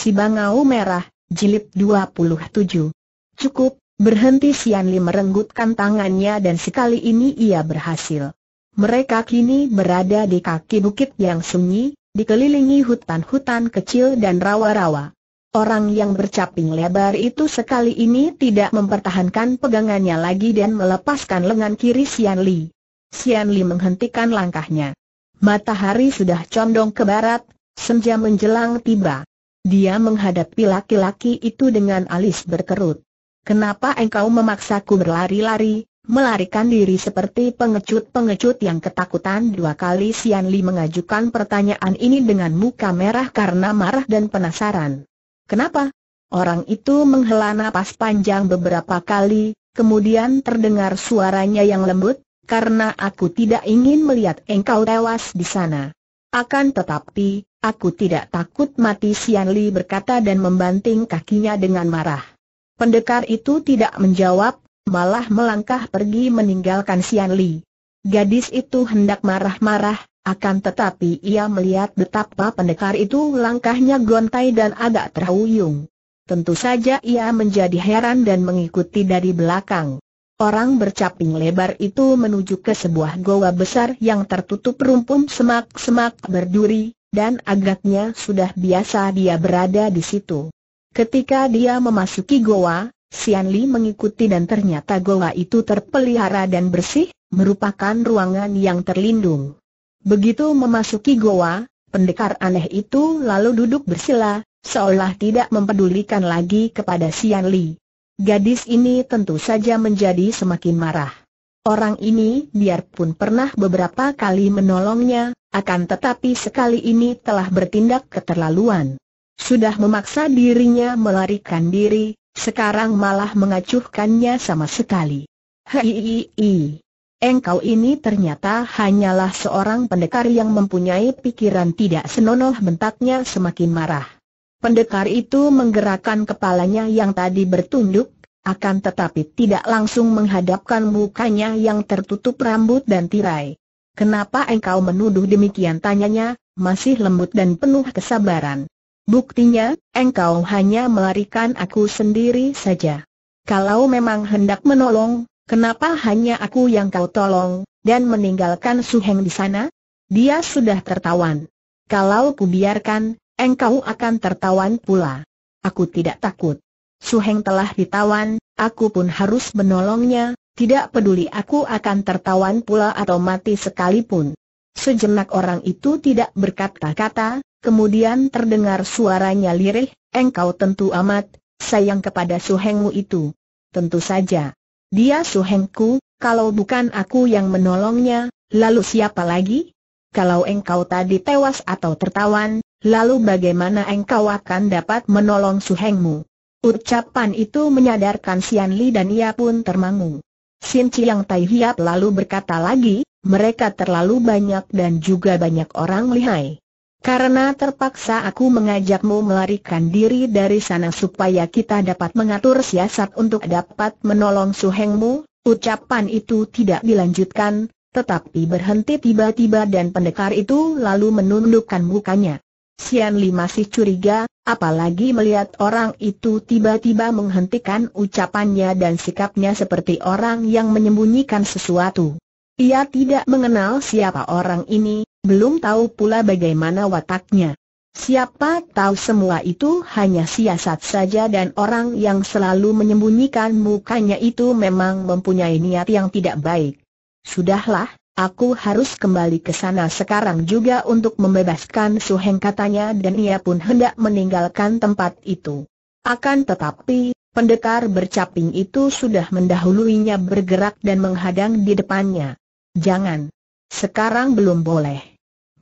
Si Bangau Merah, Jilid 27. Cukup, berhenti Sian Li merenggutkan tangannya dan sekali ini ia berhasil. Mereka kini berada di kaki bukit yang sunyi, dikelilingi hutan-hutan kecil dan rawa-rawa. Orang yang bercaping lebar itu sekali ini tidak mempertahankan pegangannya lagi dan melepaskan lengan kiri Sian Li. Sian Li menghentikan langkahnya. Matahari sudah condong ke barat, senja menjelang tiba. Dia menghadapi laki-laki itu dengan alis berkerut. Kenapa engkau memaksaku berlari-lari, melarikan diri seperti pengecut-pengecut yang ketakutan dua kali Sian Li mengajukan pertanyaan ini dengan muka merah karena marah dan penasaran. Kenapa? Orang itu menghela napas panjang beberapa kali, kemudian terdengar suaranya yang lembut, karena aku tidak ingin melihat engkau tewas di sana. Akan tetapi, aku tidak takut mati Sian Li berkata dan membanting kakinya dengan marah. Pendekar itu tidak menjawab, malah melangkah pergi meninggalkan Sian Li. Gadis itu hendak marah-marah, akan tetapi ia melihat betapa pendekar itu langkahnya gontai dan agak terhuyung. Tentu saja ia menjadi heran dan mengikuti dari belakang. Orang bercaping lebar itu menuju ke sebuah goa besar yang tertutup rumpun semak-semak berduri, dan agaknya sudah biasa dia berada di situ. Ketika dia memasuki goa, Sian Li mengikuti dan ternyata goa itu terpelihara dan bersih, merupakan ruangan yang terlindung. Begitu memasuki goa, pendekar aneh itu lalu duduk bersila, seolah tidak mempedulikan lagi kepada Sian Li. Gadis ini tentu saja menjadi semakin marah. Orang ini biarpun pernah beberapa kali menolongnya, akan tetapi sekali ini telah bertindak keterlaluan. Sudah memaksa dirinya melarikan diri, sekarang malah mengacuhkannya sama sekali. Hei, engkau ini ternyata hanyalah seorang pendekar yang mempunyai pikiran tidak senonoh bentaknya semakin marah. Pendekar itu menggerakkan kepalanya yang tadi bertunduk, akan tetapi tidak langsung menghadapkan mukanya yang tertutup rambut dan tirai. Kenapa engkau menuduh demikian tanyanya, masih lembut dan penuh kesabaran. Buktinya, engkau hanya melarikan aku sendiri saja. Kalau memang hendak menolong, kenapa hanya aku yang kau tolong, dan meninggalkan Suheng di sana? Dia sudah tertawan. Kalau kubiarkan, engkau akan tertawan pula. Aku tidak takut. Suheng telah ditawan, aku pun harus menolongnya, tidak peduli aku akan tertawan pula atau mati sekalipun. Sejenak orang itu tidak berkata-kata, kemudian terdengar suaranya lirih, engkau tentu amat, sayang kepada suhengmu itu. Tentu saja. Dia suhengku, kalau bukan aku yang menolongnya, lalu siapa lagi? Kalau engkau tadi tewas atau tertawan, lalu bagaimana engkau akan dapat menolong suhengmu? Ucapan itu menyadarkan Sian Li dan ia pun termangu. Sin Chiang Tai Hiap lalu berkata lagi, mereka terlalu banyak dan juga banyak orang lihai. Karena terpaksa aku mengajakmu melarikan diri dari sana supaya kita dapat mengatur siasat untuk dapat menolong suhengmu, ucapan itu tidak dilanjutkan, tetapi berhenti tiba-tiba dan pendekar itu lalu menundukkan mukanya. Sian Li masih curiga, apalagi melihat orang itu tiba-tiba menghentikan ucapannya dan sikapnya seperti orang yang menyembunyikan sesuatu. Ia tidak mengenal siapa orang ini, belum tahu pula bagaimana wataknya. Siapa tahu semua itu hanya siasat saja dan orang yang selalu menyembunyikan mukanya itu memang mempunyai niat yang tidak baik. Sudahlah, Aku harus kembali ke sana sekarang juga untuk membebaskan Su Heng katanya dan ia pun hendak meninggalkan tempat itu. Akan tetapi, pendekar bercaping itu sudah mendahuluinya bergerak dan menghadang di depannya. Jangan. Sekarang belum boleh.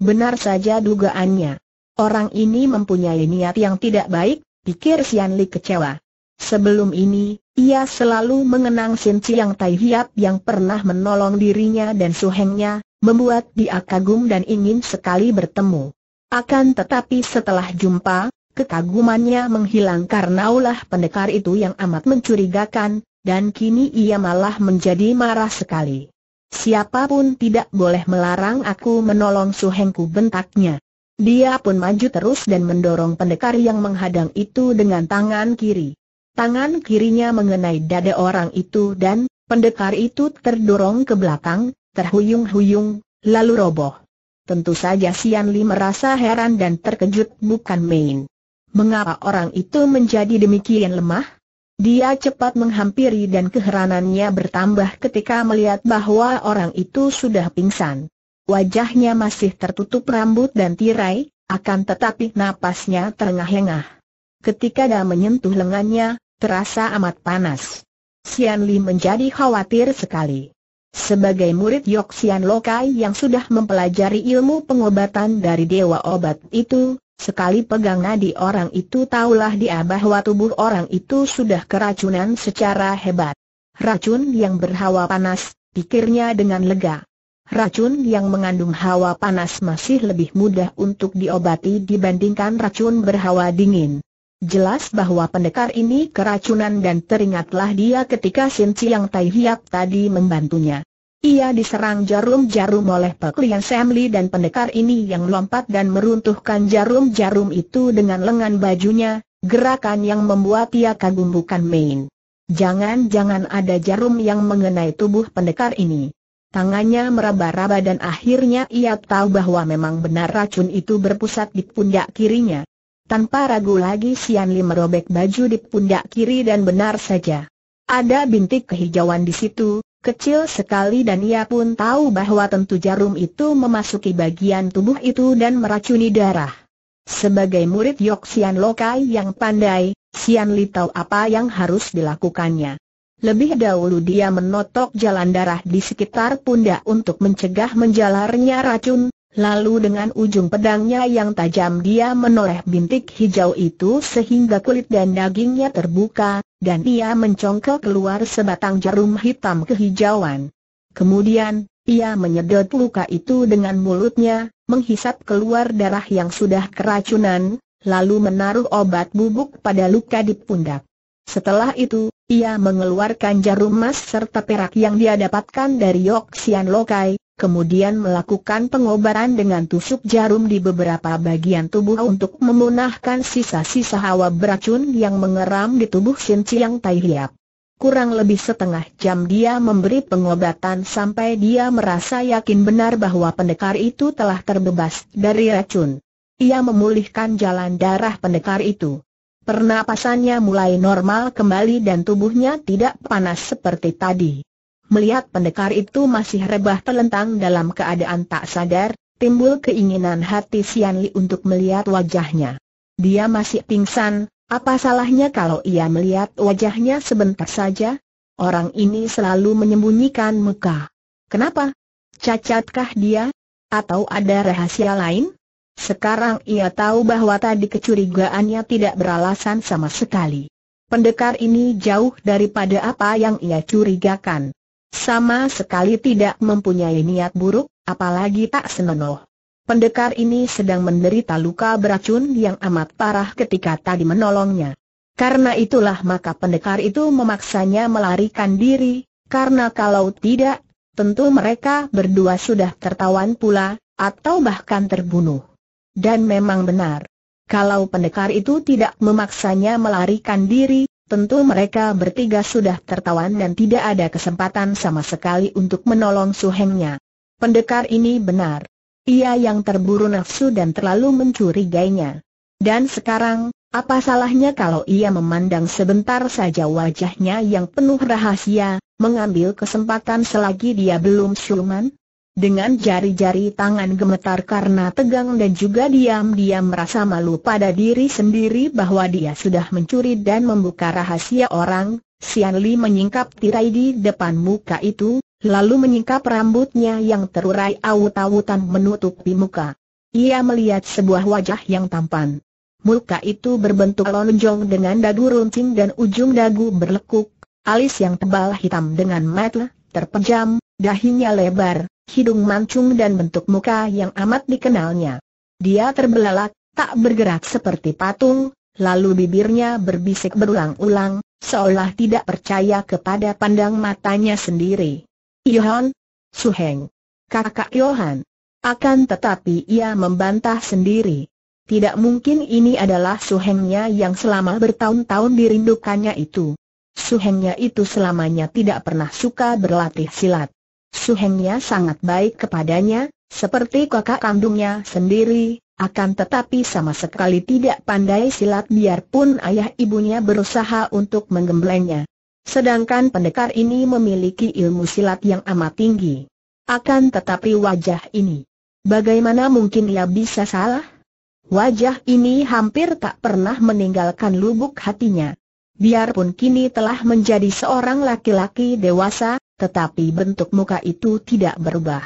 Benar saja dugaannya. Orang ini mempunyai niat yang tidak baik, pikir Sian Li kecewa. Sebelum ini, ia selalu mengenang Sin Chiang Tai Hiap yang pernah menolong dirinya dan suhengnya, membuat dia kagum dan ingin sekali bertemu. Akan tetapi setelah jumpa, kekagumannya menghilang karena ulah pendekar itu yang amat mencurigakan, dan kini ia malah menjadi marah sekali. Siapapun tidak boleh melarang aku menolong suhengku bentaknya. Dia pun maju terus dan mendorong pendekar yang menghadang itu dengan tangan kiri. Tangan kirinya mengenai dada orang itu dan, pendekar itu terdorong ke belakang, terhuyung-huyung, lalu roboh. Tentu saja Sian Li merasa heran dan terkejut bukan main. Mengapa orang itu menjadi demikian lemah? Dia cepat menghampiri dan keheranannya bertambah ketika melihat bahwa orang itu sudah pingsan. Wajahnya masih tertutup rambut dan tirai, akan tetapi napasnya terengah-engah. Ketika dia menyentuh lengannya, terasa amat panas. Xian Li menjadi khawatir sekali. Sebagai murid Yok Xian Lokai yang sudah mempelajari ilmu pengobatan dari dewa obat itu, sekali pegang nadi orang itu taulah dia bahwa tubuh orang itu sudah keracunan secara hebat. Racun yang berhawa panas, pikirnya dengan lega. Racun yang mengandung hawa panas masih lebih mudah untuk diobati dibandingkan racun berhawa dingin. Jelas bahwa pendekar ini keracunan dan teringatlah dia ketika Sin Chiang Tai Hiak tadi membantunya. Ia diserang jarum-jarum oleh Peklian Semli dan pendekar ini yang lompat dan meruntuhkan jarum-jarum itu dengan lengan bajunya, gerakan yang membuat ia kagum bukan main. Jangan-jangan ada jarum yang mengenai tubuh pendekar ini. Tangannya meraba-raba dan akhirnya ia tahu bahwa memang benar racun itu berpusat di pundak kirinya. Tanpa ragu lagi Sian Li merobek baju di pundak kiri dan benar saja. Ada bintik kehijauan di situ, kecil sekali dan ia pun tahu bahwa tentu jarum itu memasuki bagian tubuh itu dan meracuni darah. Sebagai murid Yok Sian Lokai yang pandai, Sian Li tahu apa yang harus dilakukannya. Lebih dahulu dia menotok jalan darah di sekitar pundak untuk mencegah menjalarnya racun, Lalu dengan ujung pedangnya yang tajam dia menoreh bintik hijau itu sehingga kulit dan dagingnya terbuka, dan ia mencongkel keluar sebatang jarum hitam kehijauan. Kemudian, ia menyedot luka itu dengan mulutnya, menghisap keluar darah yang sudah keracunan, lalu menaruh obat bubuk pada luka di pundak. Setelah itu, ia mengeluarkan jarum emas serta perak yang dia dapatkan dari Yoksian Lokai, kemudian melakukan pengobaran dengan tusuk jarum di beberapa bagian tubuh untuk memunahkan sisa-sisa hawa beracun yang mengeram di tubuh Sin Chiang Tai Hiap. Kurang lebih setengah jam dia memberi pengobatan sampai dia merasa yakin benar bahwa pendekar itu telah terbebas dari racun. Ia memulihkan jalan darah pendekar itu. Pernapasannya mulai normal kembali dan tubuhnya tidak panas seperti tadi. Melihat pendekar itu masih rebah telentang dalam keadaan tak sadar, timbul keinginan hati Sian Li untuk melihat wajahnya. Dia masih pingsan, apa salahnya kalau ia melihat wajahnya sebentar saja? Orang ini selalu menyembunyikan muka. Kenapa? Cacatkah dia? Atau ada rahasia lain? Sekarang ia tahu bahwa tadi kecurigaannya tidak beralasan sama sekali. Pendekar ini jauh daripada apa yang ia curigakan. Sama sekali tidak mempunyai niat buruk, apalagi tak senonoh. Pendekar ini sedang menderita luka beracun yang amat parah ketika tadi menolongnya. Karena itulah maka pendekar itu memaksanya melarikan diri, karena kalau tidak, tentu mereka berdua sudah tertawan pula, atau bahkan terbunuh. Dan memang benar. Kalau pendekar itu tidak memaksanya melarikan diri, tentu mereka bertiga sudah tertawan dan tidak ada kesempatan sama sekali untuk menolong suhengnya. Pendekar ini benar. Ia yang terburu nafsu dan terlalu mencurigainya. Dan sekarang, apa salahnya kalau ia memandang sebentar saja wajahnya yang penuh rahasia, mengambil kesempatan selagi dia belum siuman? Dengan jari-jari tangan gemetar karena tegang dan juga diam-diam merasa malu pada diri sendiri bahwa dia sudah mencuri dan membuka rahasia orang, Sian Li menyingkap tirai di depan muka itu, lalu menyingkap rambutnya yang terurai awut-awutan menutupi muka. Ia melihat sebuah wajah yang tampan. Muka itu berbentuk lonjong dengan dagu runcing dan ujung dagu berlekuk, alis yang tebal hitam dengan mata terpejam, dahinya lebar, hidung mancung dan bentuk muka yang amat dikenalnya. Dia terbelalak, tak bergerak seperti patung, lalu bibirnya berbisik berulang-ulang, seolah tidak percaya kepada pandang matanya sendiri. Yohan, Suheng, kakak Yohan. Akan tetapi ia membantah sendiri. Tidak mungkin ini adalah Suhengnya yang selama bertahun-tahun dirindukannya itu. Suhengnya itu selamanya tidak pernah suka berlatih silat. Suhengnya sangat baik kepadanya, seperti kakak kandungnya sendiri, akan tetapi sama sekali tidak pandai silat biarpun ayah ibunya berusaha untuk menggemblengnya. Sedangkan pendekar ini memiliki ilmu silat yang amat tinggi. Akan tetapi wajah ini, bagaimana mungkin ia bisa salah? Wajah ini hampir tak pernah meninggalkan lubuk hatinya. Biarpun kini telah menjadi seorang laki-laki dewasa, tetapi bentuk muka itu tidak berubah.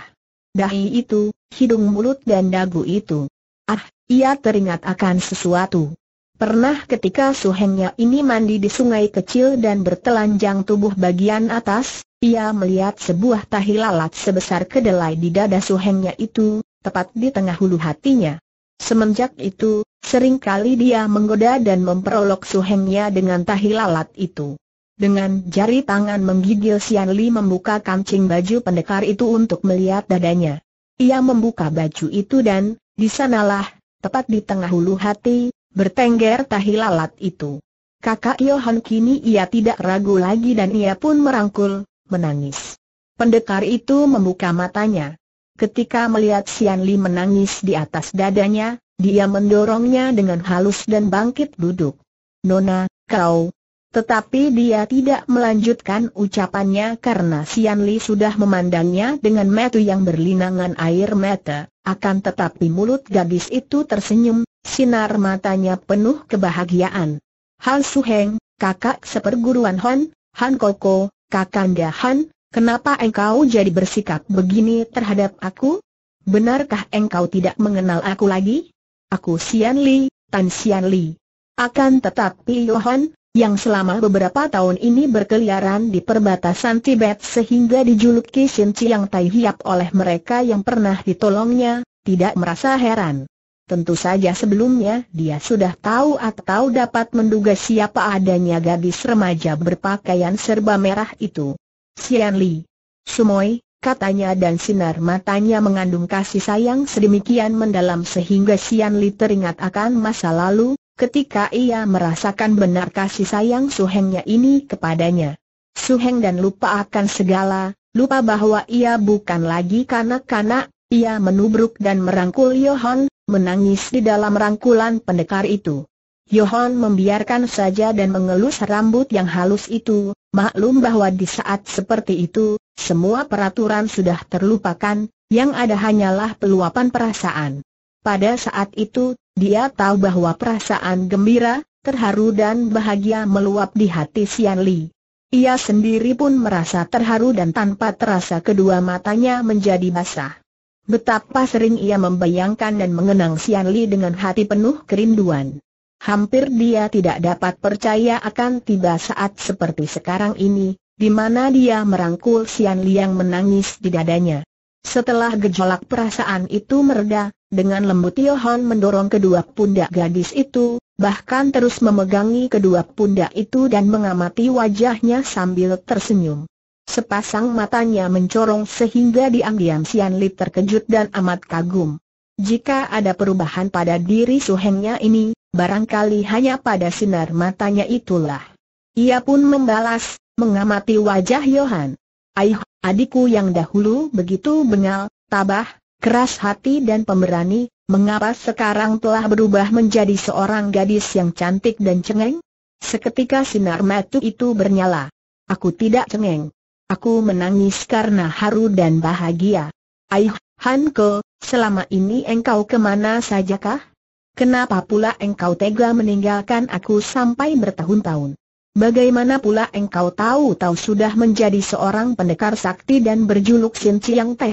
Dahi itu, hidung mulut dan dagu itu. Ah, ia teringat akan sesuatu. Pernah ketika suhengnya ini mandi di sungai kecil dan bertelanjang tubuh bagian atas, ia melihat sebuah tahi lalat sebesar kedelai di dada suhengnya itu, tepat di tengah hulu hatinya. Semenjak itu, seringkali dia menggoda dan memperolok suhengnya dengan tahi lalat itu. Dengan jari tangan menggigil Sian Li membuka kancing baju pendekar itu untuk melihat dadanya. Ia membuka baju itu dan, di sanalah, tepat di tengah hulu hati, bertengger tahi lalat itu. Kakak Yohan kini ia tidak ragu lagi dan ia pun merangkul, menangis. Pendekar itu membuka matanya. Ketika melihat Sian Li menangis di atas dadanya, dia mendorongnya dengan halus dan bangkit duduk. Nona, kau, tetapi dia tidak melanjutkan ucapannya karena Sian Li sudah memandangnya dengan metu yang berlinangan air mata, akan tetapi mulut gadis itu tersenyum, sinar matanya penuh kebahagiaan. Hal Heng, kakak seperguruan Han, Han Koko, kakanda Han, kenapa engkau jadi bersikap begini terhadap aku? Benarkah engkau tidak mengenal aku lagi? Aku Sian Li, Tan Sian Li. Akan tetapi Yohan, yang selama beberapa tahun ini berkeliaran di perbatasan Tibet sehingga dijuluki Shin Chiang Tai Hiap oleh mereka yang pernah ditolongnya, tidak merasa heran. Tentu saja sebelumnya dia sudah tahu atau dapat menduga siapa adanya gadis remaja berpakaian serba merah itu. Sian Li. Sumoy, katanya dan sinar matanya mengandung kasih sayang sedemikian mendalam sehingga Sian Li teringat akan masa lalu, ketika ia merasakan benar kasih sayang Suhengnya ini kepadanya. Suheng dan lupa akan segala, lupa bahwa ia bukan lagi kanak-kanak, ia menubruk dan merangkul Yohan, menangis di dalam rangkulan pendekar itu. Yohan membiarkan saja dan mengelus rambut yang halus itu, maklum bahwa di saat seperti itu, semua peraturan sudah terlupakan, yang ada hanyalah peluapan perasaan. Pada saat itu, dia tahu bahwa perasaan gembira, terharu dan bahagia meluap di hati Sian Li. Ia sendiri pun merasa terharu dan tanpa terasa kedua matanya menjadi basah. Betapa sering ia membayangkan dan mengenang Sian Li dengan hati penuh kerinduan. Hampir dia tidak dapat percaya akan tiba saat seperti sekarang ini, di mana dia merangkul Sian Li yang menangis di dadanya. Setelah gejolak perasaan itu mereda, dengan lembut Yohan mendorong kedua pundak gadis itu, bahkan terus memegangi kedua pundak itu dan mengamati wajahnya sambil tersenyum. Sepasang matanya mencorong sehingga diam-diam Sian Li terkejut dan amat kagum. Jika ada perubahan pada diri suhengnya ini, barangkali hanya pada sinar matanya itulah. Ia pun membalas, mengamati wajah Yohan. Aih, adikku yang dahulu begitu bengal, tabah, keras hati dan pemberani, mengapa sekarang telah berubah menjadi seorang gadis yang cantik dan cengeng? Seketika sinar mata itu bernyala. Aku tidak cengeng. Aku menangis karena haru dan bahagia. Aih, Hanko, selama ini engkau kemana sajakah? Kenapa pula engkau tega meninggalkan aku sampai bertahun-tahun? Bagaimana pula engkau tahu-tahu sudah menjadi seorang pendekar sakti dan berjuluk Sin yang Teh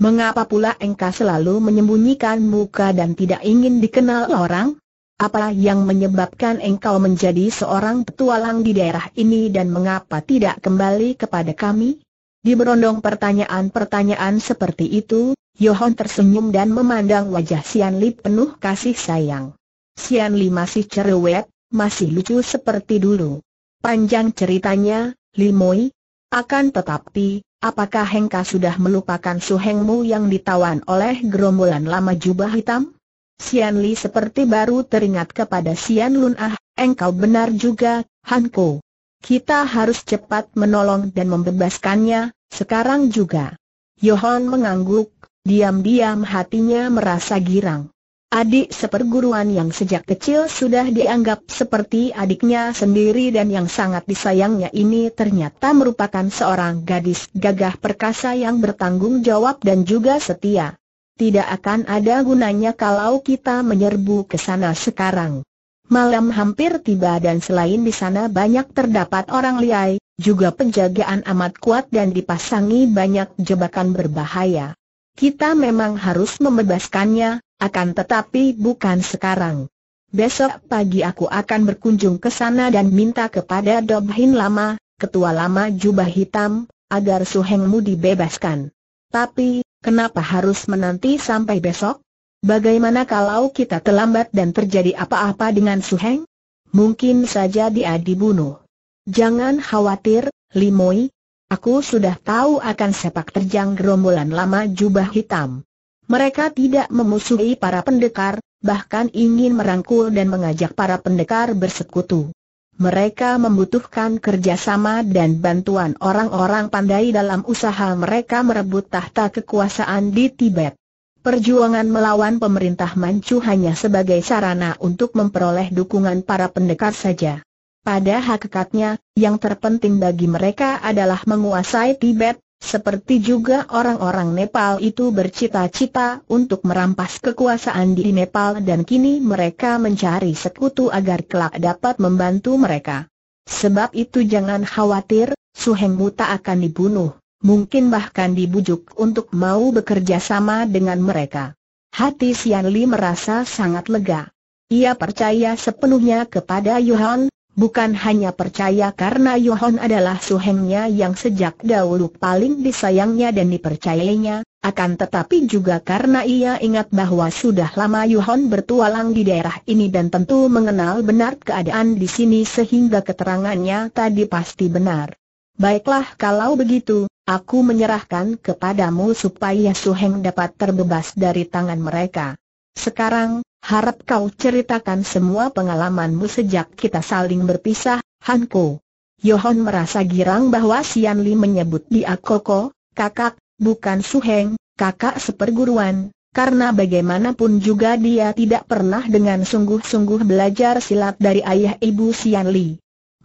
Mengapa pula engkau selalu menyembunyikan muka dan tidak ingin dikenal orang? Apa yang menyebabkan engkau menjadi seorang petualang di daerah ini dan mengapa tidak kembali kepada kami? Di berondong pertanyaan-pertanyaan seperti itu, Yohon tersenyum dan memandang wajah Sian Li penuh kasih sayang. Sian Li masih cerewet, masih lucu seperti dulu. Panjang ceritanya, Limoi. Akan tetapi, Apakah Hengka sudah melupakan Suhengmu yang ditawan oleh gerombolan lama jubah hitam? Sian Li seperti baru teringat kepada Sian Lun Ah, engkau benar juga, Hanko. Kita harus cepat menolong dan membebaskannya, sekarang juga. Yohan mengangguk, diam-diam hatinya merasa girang. Adik seperguruan yang sejak kecil sudah dianggap seperti adiknya sendiri dan yang sangat disayangnya ini ternyata merupakan seorang gadis gagah perkasa yang bertanggung jawab dan juga setia. Tidak akan ada gunanya kalau kita menyerbu ke sana sekarang. Malam hampir tiba dan selain di sana banyak terdapat orang liai, juga penjagaan amat kuat dan dipasangi banyak jebakan berbahaya. Kita memang harus membebaskannya, akan tetapi bukan sekarang. Besok pagi aku akan berkunjung ke sana dan minta kepada Dobhin Lama, ketua lama jubah hitam, agar Suhengmu dibebaskan. Tapi, kenapa harus menanti sampai besok? Bagaimana kalau kita terlambat dan terjadi apa-apa dengan Suheng? Mungkin saja dia dibunuh. Jangan khawatir, Limoi. Aku sudah tahu akan sepak terjang gerombolan lama jubah hitam. Mereka tidak memusuhi para pendekar, bahkan ingin merangkul dan mengajak para pendekar bersekutu. Mereka membutuhkan kerjasama dan bantuan orang-orang pandai dalam usaha mereka merebut tahta kekuasaan di Tibet. Perjuangan melawan pemerintah Manchu hanya sebagai sarana untuk memperoleh dukungan para pendekar saja. Pada hakikatnya, yang terpenting bagi mereka adalah menguasai Tibet, seperti juga orang-orang Nepal itu bercita-cita untuk merampas kekuasaan di Nepal dan kini mereka mencari sekutu agar kelak dapat membantu mereka. Sebab itu jangan khawatir, Suheng Muta akan dibunuh, mungkin bahkan dibujuk untuk mau bekerja sama dengan mereka. Hati Sian Li merasa sangat lega. Ia percaya sepenuhnya kepada Yuhan. Bukan hanya percaya karena Yohon adalah suhengnya yang sejak dahulu paling disayangnya dan dipercayainya, akan tetapi juga karena ia ingat bahwa sudah lama Yohon bertualang di daerah ini dan tentu mengenal benar keadaan di sini sehingga keterangannya tadi pasti benar. Baiklah kalau begitu, aku menyerahkan kepadamu supaya Suheng dapat terbebas dari tangan mereka. Sekarang, harap kau ceritakan semua pengalamanmu sejak kita saling berpisah, Hanko. Yohon merasa girang bahwa Sian Li menyebut dia Koko, kakak, bukan Suheng, kakak seperguruan, karena bagaimanapun juga dia tidak pernah dengan sungguh-sungguh belajar silat dari ayah ibu Sian Li.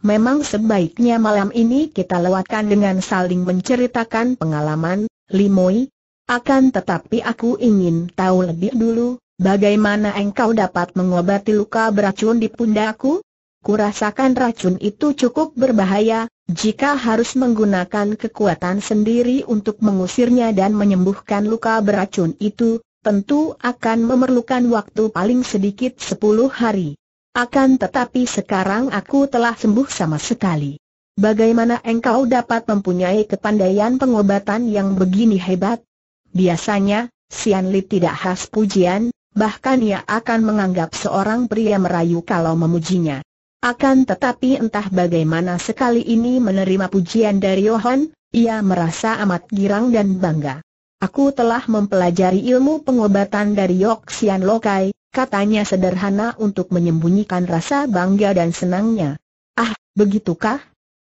Memang sebaiknya malam ini kita lewatkan dengan saling menceritakan pengalaman, Limoi. Akan tetapi aku ingin tahu lebih dulu, Bagaimana engkau dapat mengobati luka beracun di pundaku? Kurasakan racun itu cukup berbahaya, jika harus menggunakan kekuatan sendiri untuk mengusirnya dan menyembuhkan luka beracun itu, tentu akan memerlukan waktu paling sedikit 10 hari. Akan tetapi sekarang aku telah sembuh sama sekali. Bagaimana engkau dapat mempunyai kepandaian pengobatan yang begini hebat? Biasanya, Sian Li tidak khas pujian, bahkan ia akan menganggap seorang pria merayu kalau memujinya. Akan tetapi entah bagaimana sekali ini menerima pujian dari Yohan, ia merasa amat girang dan bangga. Aku telah mempelajari ilmu pengobatan dari Yoxian Lokai, katanya sederhana untuk menyembunyikan rasa bangga dan senangnya. Ah, begitukah?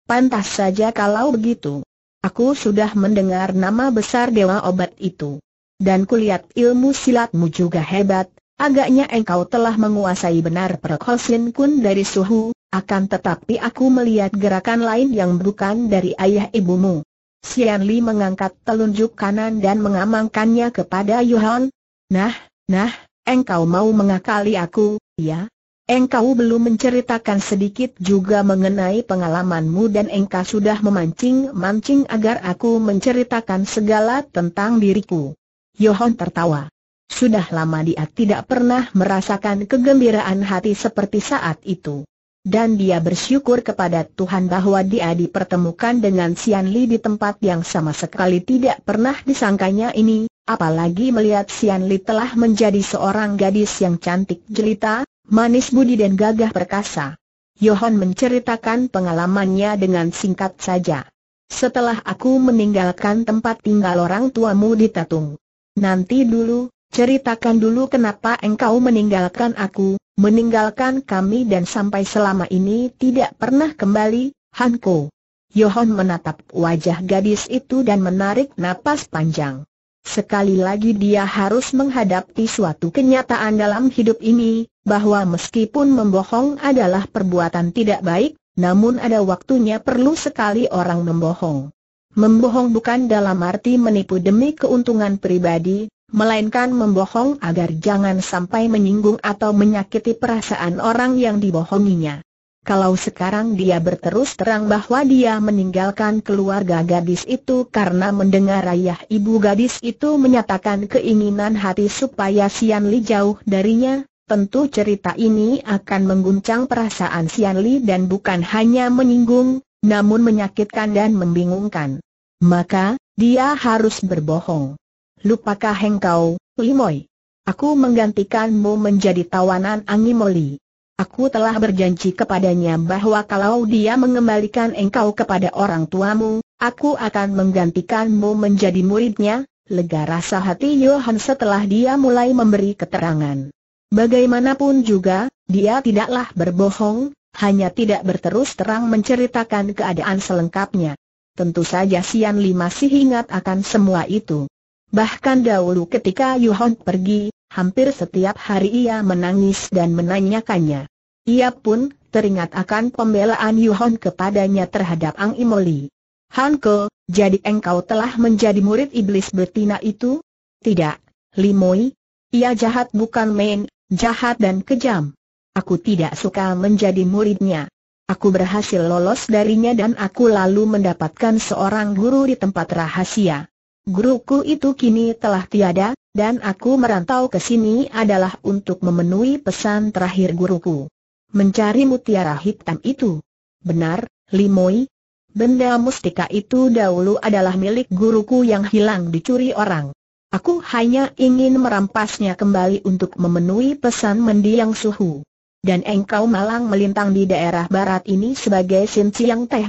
Pantas saja kalau begitu. Aku sudah mendengar nama besar dewa obat itu dan kulihat ilmu silatmu juga hebat, agaknya engkau telah menguasai benar perkhosin kun dari suhu, akan tetapi aku melihat gerakan lain yang bukan dari ayah ibumu. Xian Li mengangkat telunjuk kanan dan mengamankannya kepada Yuhan. Nah, nah, engkau mau mengakali aku, ya? Engkau belum menceritakan sedikit juga mengenai pengalamanmu dan engkau sudah memancing-mancing agar aku menceritakan segala tentang diriku. Yohon tertawa. Sudah lama dia tidak pernah merasakan kegembiraan hati seperti saat itu. Dan dia bersyukur kepada Tuhan bahwa dia dipertemukan dengan Sian Li di tempat yang sama sekali tidak pernah disangkanya ini, apalagi melihat Sian Li telah menjadi seorang gadis yang cantik jelita, manis budi dan gagah perkasa. Yohon menceritakan pengalamannya dengan singkat saja. Setelah aku meninggalkan tempat tinggal orang tuamu di Tatung, Nanti dulu, ceritakan dulu kenapa engkau meninggalkan aku, meninggalkan kami dan sampai selama ini tidak pernah kembali, Hanko. Yohon menatap wajah gadis itu dan menarik napas panjang. Sekali lagi dia harus menghadapi suatu kenyataan dalam hidup ini, bahwa meskipun membohong adalah perbuatan tidak baik, namun ada waktunya perlu sekali orang membohong. Membohong bukan dalam arti menipu demi keuntungan pribadi, melainkan membohong agar jangan sampai menyinggung atau menyakiti perasaan orang yang dibohonginya. Kalau sekarang dia berterus terang bahwa dia meninggalkan keluarga gadis itu karena mendengar ayah ibu gadis itu menyatakan keinginan hati supaya Sian Li jauh darinya, tentu cerita ini akan mengguncang perasaan Sian Li dan bukan hanya menyinggung, namun menyakitkan dan membingungkan. Maka, dia harus berbohong. Lupakah engkau, Limoy? Aku menggantikanmu menjadi tawanan Angimoli. Aku telah berjanji kepadanya bahwa kalau dia mengembalikan engkau kepada orang tuamu, aku akan menggantikanmu menjadi muridnya, lega rasa hati Yohan setelah dia mulai memberi keterangan. Bagaimanapun juga, dia tidaklah berbohong, hanya tidak berterus terang menceritakan keadaan selengkapnya. Tentu saja Sian Li masih ingat akan semua itu. Bahkan dahulu ketika Yuhon pergi, hampir setiap hari ia menangis dan menanyakannya. Ia pun teringat akan pembelaan Yuhon kepadanya terhadap Ang Imoli. Ke, jadi engkau telah menjadi murid iblis betina itu? Tidak, Limoi. Ia jahat bukan main, jahat dan kejam. Aku tidak suka menjadi muridnya. Aku berhasil lolos darinya dan aku lalu mendapatkan seorang guru di tempat rahasia. Guruku itu kini telah tiada, dan aku merantau ke sini adalah untuk memenuhi pesan terakhir guruku. Mencari mutiara hitam itu. Benar, Limoi? Benda mustika itu dahulu adalah milik guruku yang hilang dicuri orang. Aku hanya ingin merampasnya kembali untuk memenuhi pesan mendiang suhu dan engkau malang melintang di daerah barat ini sebagai Sin Chiang Teh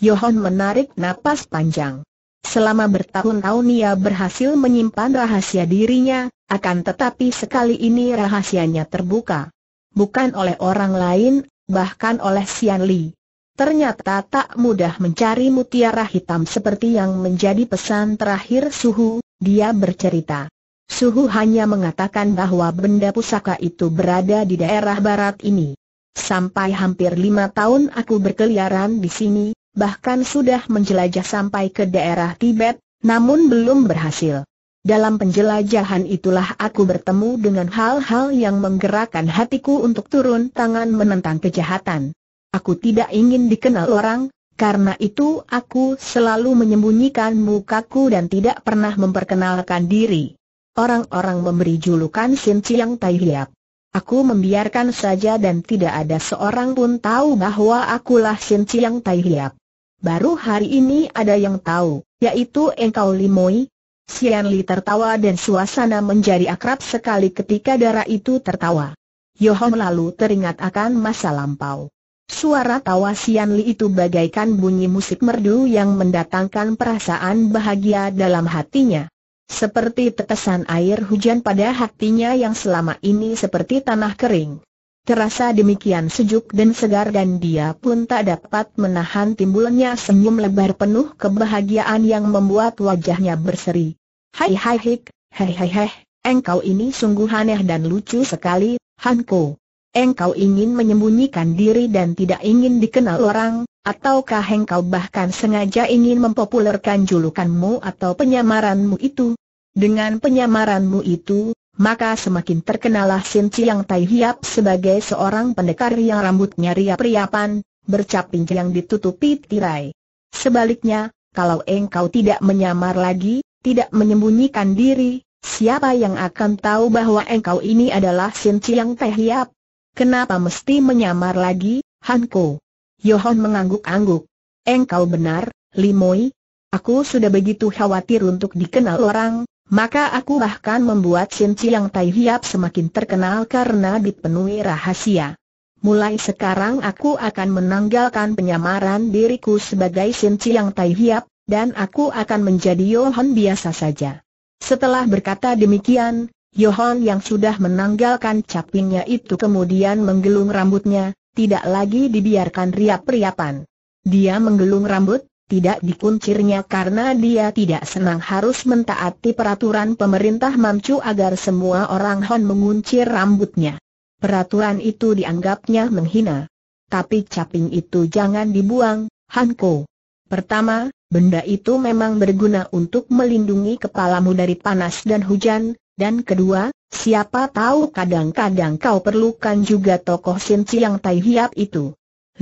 Yohon menarik napas panjang. Selama bertahun-tahun ia berhasil menyimpan rahasia dirinya, akan tetapi sekali ini rahasianya terbuka. Bukan oleh orang lain, bahkan oleh Sian Li. Ternyata tak mudah mencari mutiara hitam seperti yang menjadi pesan terakhir Suhu, dia bercerita. Suhu hanya mengatakan bahwa benda pusaka itu berada di daerah barat ini. Sampai hampir lima tahun aku berkeliaran di sini, bahkan sudah menjelajah sampai ke daerah Tibet, namun belum berhasil. Dalam penjelajahan itulah aku bertemu dengan hal-hal yang menggerakkan hatiku untuk turun tangan menentang kejahatan. Aku tidak ingin dikenal orang, karena itu aku selalu menyembunyikan mukaku dan tidak pernah memperkenalkan diri orang-orang memberi julukan Sin Chiang Tai Hiap. Aku membiarkan saja dan tidak ada seorang pun tahu bahwa akulah Sin Chiang Tai Hiap. Baru hari ini ada yang tahu, yaitu engkau Limoi. Sian Li tertawa dan suasana menjadi akrab sekali ketika darah itu tertawa. Yohon lalu teringat akan masa lampau. Suara tawa Sian Li itu bagaikan bunyi musik merdu yang mendatangkan perasaan bahagia dalam hatinya. Seperti tetesan air hujan pada hatinya yang selama ini seperti tanah kering. Terasa demikian sejuk dan segar dan dia pun tak dapat menahan timbulnya senyum lebar penuh kebahagiaan yang membuat wajahnya berseri. Hai hai hik, hai hai hai, engkau ini sungguh aneh dan lucu sekali, Hanko. Engkau ingin menyembunyikan diri dan tidak ingin dikenal orang, ataukah engkau bahkan sengaja ingin mempopulerkan julukanmu atau penyamaranmu itu? Dengan penyamaranmu itu, maka semakin terkenalah Sin Chiang Tai Hiap sebagai seorang pendekar yang rambutnya riap-riapan, bercap yang ditutupi tirai. Sebaliknya, kalau engkau tidak menyamar lagi, tidak menyembunyikan diri, siapa yang akan tahu bahwa engkau ini adalah Sin Chiang Tai Hiap? Kenapa mesti menyamar lagi, Hanko? Yohon mengangguk-angguk. Engkau benar, Limoi. Aku sudah begitu khawatir untuk dikenal orang, maka aku bahkan membuat Sin Chiang Tai Hiap semakin terkenal karena dipenuhi rahasia. Mulai sekarang aku akan menanggalkan penyamaran diriku sebagai Sin Chiang Tai Hiap, dan aku akan menjadi Yohan biasa saja. Setelah berkata demikian, Yohan yang sudah menanggalkan capingnya itu kemudian menggelung rambutnya, tidak lagi dibiarkan riap-riapan. Dia menggelung rambut, tidak dikuncirnya karena dia tidak senang harus mentaati peraturan pemerintah Mamcu agar semua orang Hon menguncir rambutnya. Peraturan itu dianggapnya menghina. Tapi caping itu jangan dibuang, Hanko. Pertama, benda itu memang berguna untuk melindungi kepalamu dari panas dan hujan, dan kedua, siapa tahu kadang-kadang kau perlukan juga tokoh Sinci yang tai hiap itu.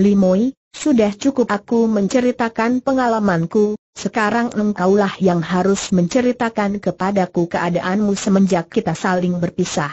Limoi, sudah cukup aku menceritakan pengalamanku, sekarang engkaulah yang harus menceritakan kepadaku keadaanmu semenjak kita saling berpisah.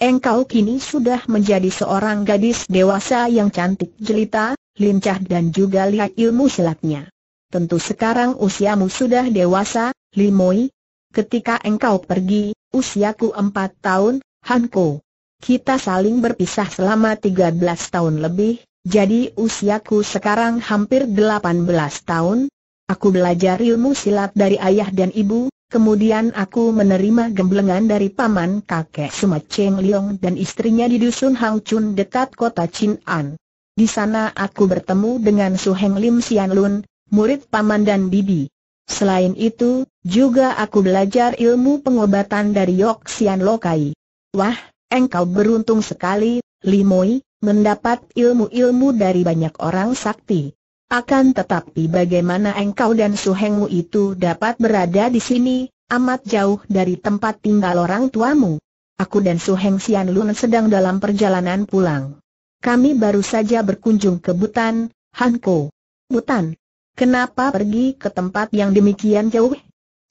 Engkau kini sudah menjadi seorang gadis dewasa yang cantik jelita, lincah dan juga lihat ilmu silatnya. Tentu sekarang usiamu sudah dewasa, Limoi. Ketika engkau pergi, usiaku empat tahun, Hanko. Kita saling berpisah selama tiga belas tahun lebih, jadi usiaku sekarang hampir 18 tahun, aku belajar ilmu silat dari ayah dan ibu, kemudian aku menerima gemblengan dari paman kakek Suma Cheng Leong dan istrinya di dusun Hang Chun dekat kota Chin'an. Di sana aku bertemu dengan Su Heng Lim Sian Lun, murid paman dan bibi. Selain itu, juga aku belajar ilmu pengobatan dari Yok Sian Lokai. Wah, engkau beruntung sekali, Limoi, mendapat ilmu-ilmu dari banyak orang sakti. Akan tetapi bagaimana engkau dan suhengmu itu dapat berada di sini, amat jauh dari tempat tinggal orang tuamu. Aku dan suheng Sian Lun sedang dalam perjalanan pulang. Kami baru saja berkunjung ke Butan, Hanko. Butan, kenapa pergi ke tempat yang demikian jauh?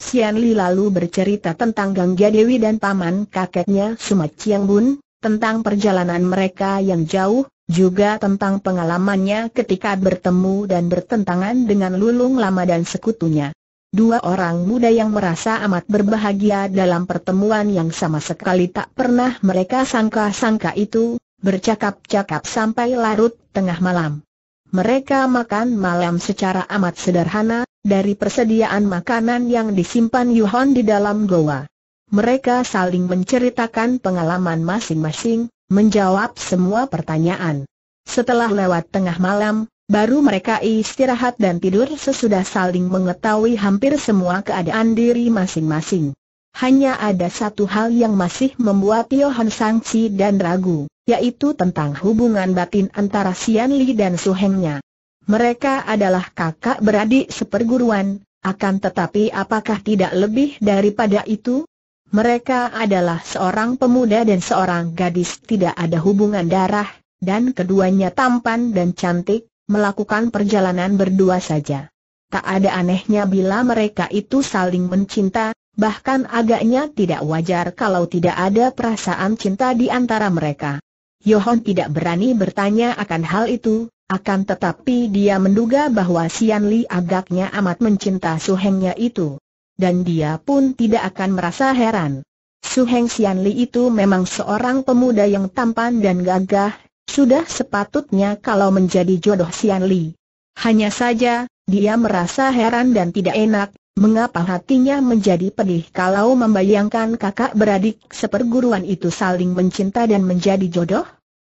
Sian Li lalu bercerita tentang Gangga Dewi dan paman kakeknya Sumat Chiang Bun, tentang perjalanan mereka yang jauh, juga tentang pengalamannya ketika bertemu dan bertentangan dengan Lulung Lama dan sekutunya. Dua orang muda yang merasa amat berbahagia dalam pertemuan yang sama sekali tak pernah mereka sangka-sangka itu, bercakap-cakap sampai larut tengah malam. Mereka makan malam secara amat sederhana, dari persediaan makanan yang disimpan Yuhon di dalam goa. Mereka saling menceritakan pengalaman masing-masing, menjawab semua pertanyaan. Setelah lewat tengah malam, baru mereka istirahat dan tidur sesudah saling mengetahui hampir semua keadaan diri masing-masing. Hanya ada satu hal yang masih membuat Tiohan sangsi dan ragu, yaitu tentang hubungan batin antara Sian Li dan Su Hengnya. Mereka adalah kakak beradik seperguruan, akan tetapi apakah tidak lebih daripada itu? Mereka adalah seorang pemuda dan seorang gadis tidak ada hubungan darah, dan keduanya tampan dan cantik, melakukan perjalanan berdua saja. Tak ada anehnya bila mereka itu saling mencinta, bahkan agaknya tidak wajar kalau tidak ada perasaan cinta di antara mereka. Yohon tidak berani bertanya akan hal itu, akan tetapi dia menduga bahwa Sian Li agaknya amat mencinta suhengnya itu dan dia pun tidak akan merasa heran. Su Heng Xian Li itu memang seorang pemuda yang tampan dan gagah, sudah sepatutnya kalau menjadi jodoh Xian Li. Hanya saja, dia merasa heran dan tidak enak, mengapa hatinya menjadi pedih kalau membayangkan kakak beradik seperguruan itu saling mencinta dan menjadi jodoh?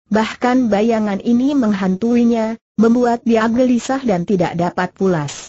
Bahkan bayangan ini menghantuinya, membuat dia gelisah dan tidak dapat pulas.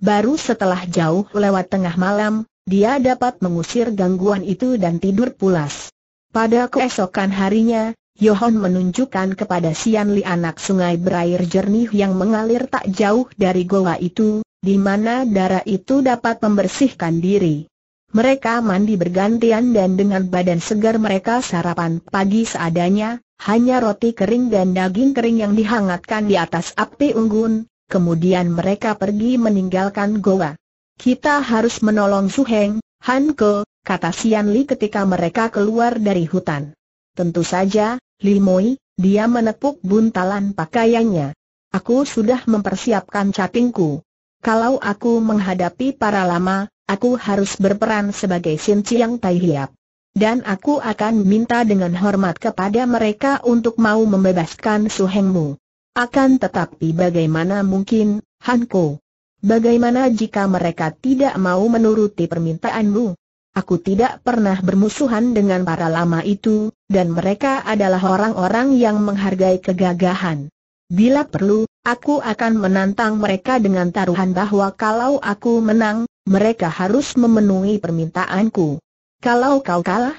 Baru setelah jauh lewat tengah malam, dia dapat mengusir gangguan itu dan tidur pulas. Pada keesokan harinya, Yohon menunjukkan kepada Sian Li anak sungai berair jernih yang mengalir tak jauh dari goa itu, di mana darah itu dapat membersihkan diri. Mereka mandi bergantian dan dengan badan segar mereka sarapan pagi seadanya, hanya roti kering dan daging kering yang dihangatkan di atas api unggun, Kemudian mereka pergi meninggalkan goa. Kita harus menolong Su Heng, Han Ke, kata Sian Li ketika mereka keluar dari hutan. Tentu saja, Li Moi, dia menepuk buntalan pakaiannya. Aku sudah mempersiapkan capingku. Kalau aku menghadapi para lama, aku harus berperan sebagai Sin Chiang Tai Hiap. Dan aku akan minta dengan hormat kepada mereka untuk mau membebaskan Su Hengmu. Akan tetapi bagaimana mungkin, Hanko? Bagaimana jika mereka tidak mau menuruti permintaanmu? Aku tidak pernah bermusuhan dengan para lama itu, dan mereka adalah orang-orang yang menghargai kegagahan. Bila perlu, aku akan menantang mereka dengan taruhan bahwa kalau aku menang, mereka harus memenuhi permintaanku. Kalau kau kalah?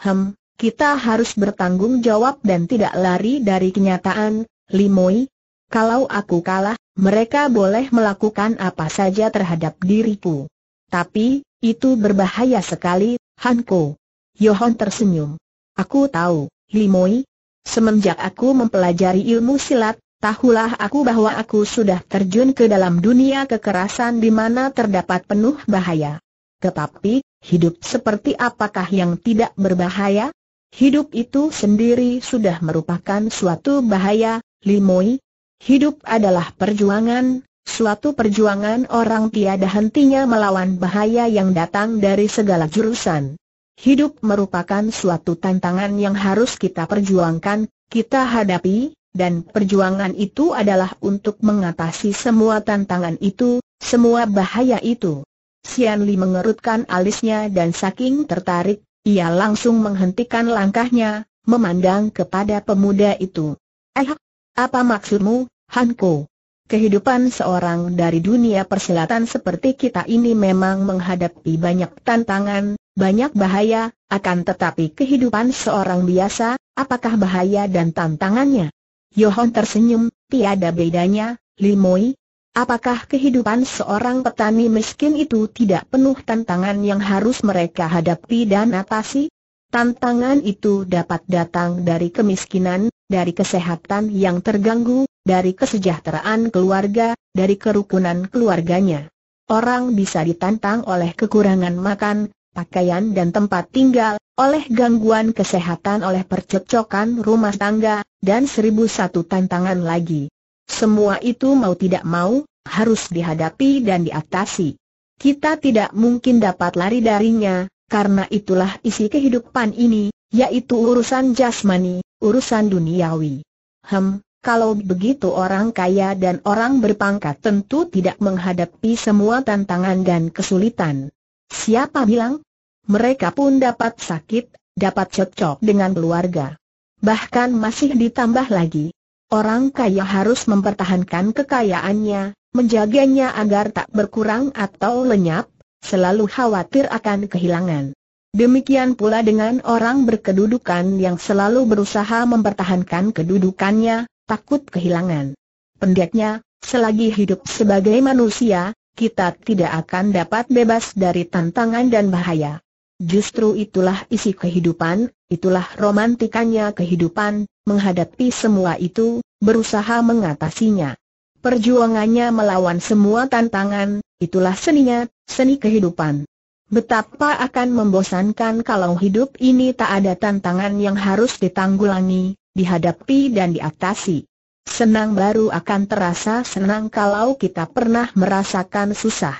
Hem, kita harus bertanggung jawab dan tidak lari dari kenyataan, Limoi, kalau aku kalah, mereka boleh melakukan apa saja terhadap diriku. Tapi, itu berbahaya sekali, Hanko. Yohon tersenyum. Aku tahu, Limoi. Semenjak aku mempelajari ilmu silat, tahulah aku bahwa aku sudah terjun ke dalam dunia kekerasan di mana terdapat penuh bahaya. Tetapi, hidup seperti apakah yang tidak berbahaya? Hidup itu sendiri sudah merupakan suatu bahaya, Limoi, hidup adalah perjuangan, suatu perjuangan orang tiada hentinya melawan bahaya yang datang dari segala jurusan. Hidup merupakan suatu tantangan yang harus kita perjuangkan, kita hadapi, dan perjuangan itu adalah untuk mengatasi semua tantangan itu, semua bahaya itu. Sian Li mengerutkan alisnya dan saking tertarik, ia langsung menghentikan langkahnya, memandang kepada pemuda itu. Eh, apa maksudmu, Hanko? Kehidupan seorang dari dunia persilatan seperti kita ini memang menghadapi banyak tantangan, banyak bahaya, akan tetapi kehidupan seorang biasa, apakah bahaya dan tantangannya? Yohon tersenyum, tiada bedanya, Limoi. Apakah kehidupan seorang petani miskin itu tidak penuh tantangan yang harus mereka hadapi dan atasi? Tantangan itu dapat datang dari kemiskinan, dari kesehatan yang terganggu, dari kesejahteraan keluarga, dari kerukunan keluarganya. Orang bisa ditantang oleh kekurangan makan, pakaian dan tempat tinggal, oleh gangguan kesehatan oleh percekcokan rumah tangga, dan seribu satu tantangan lagi. Semua itu mau tidak mau, harus dihadapi dan diatasi. Kita tidak mungkin dapat lari darinya, karena itulah isi kehidupan ini, yaitu urusan jasmani, urusan duniawi. Hem, kalau begitu orang kaya dan orang berpangkat tentu tidak menghadapi semua tantangan dan kesulitan. Siapa bilang? Mereka pun dapat sakit, dapat cocok dengan keluarga. Bahkan masih ditambah lagi. Orang kaya harus mempertahankan kekayaannya, menjaganya agar tak berkurang atau lenyap, selalu khawatir akan kehilangan. Demikian pula dengan orang berkedudukan yang selalu berusaha mempertahankan kedudukannya, takut kehilangan. Pendeknya, selagi hidup sebagai manusia, kita tidak akan dapat bebas dari tantangan dan bahaya. Justru itulah isi kehidupan, itulah romantikannya kehidupan, menghadapi semua itu, berusaha mengatasinya. Perjuangannya melawan semua tantangan, itulah seninya, seni kehidupan. Betapa akan membosankan kalau hidup ini tak ada tantangan yang harus ditanggulangi, dihadapi dan diatasi. Senang baru akan terasa senang kalau kita pernah merasakan susah.